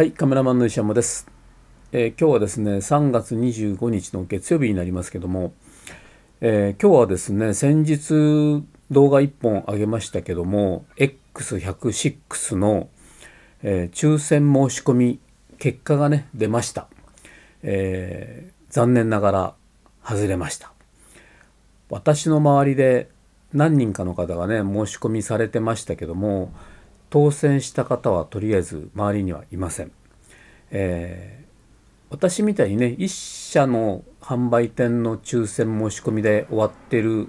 はい、カメラマンの石山です、えー、今日はですね、3月25日の月曜日になりますけども、えー、今日はですね、先日動画1本あげましたけども、X106 の、えー、抽選申し込み結果がね、出ました。え残念ながら外れました。私の周りで何人かの方がね、申し込みされてましたけども、当選した方はとりあえず周りにはいません。えー、私みたいにね、1社の販売店の抽選申し込みで終わってる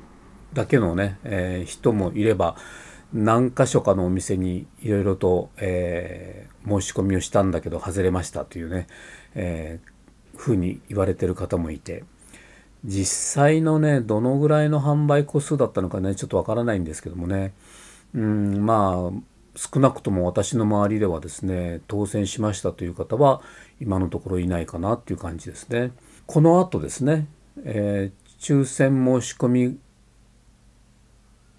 だけのね、えー、人もいれば、何箇所かのお店にいろいろと、えー、申し込みをしたんだけど外れましたというね、えー、ふうに言われてる方もいて実際のねどのぐらいの販売個数だったのかねちょっとわからないんですけどもねうんまあ少なくとも私の周りではですね当選しましたという方は今のところいないかなっていう感じですね。この後ですね、えー、抽選申し込み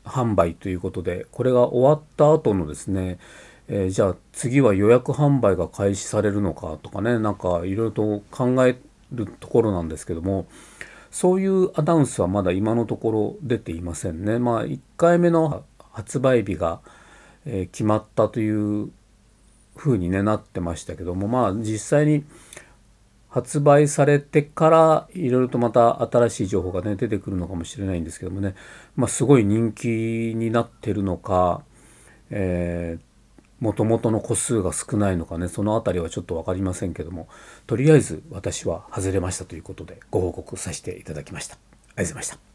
販売ということでこれが終わった後のですね、えー、じゃあ次は予約販売が開始されるのかとかねなんかいろいろと考えるところなんですけどもそういうアナウンスはまだ今のところ出ていませんね。まあ、1回目の発売日がえ決まったというふうに、ね、なってましたけどもまあ実際に発売されてからいろいろとまた新しい情報が、ね、出てくるのかもしれないんですけどもね、まあ、すごい人気になってるのか、えもともとの個数が少ないのかねその辺りはちょっと分かりませんけどもとりあえず私は外れましたということでご報告させていただきました。ありがとうございました。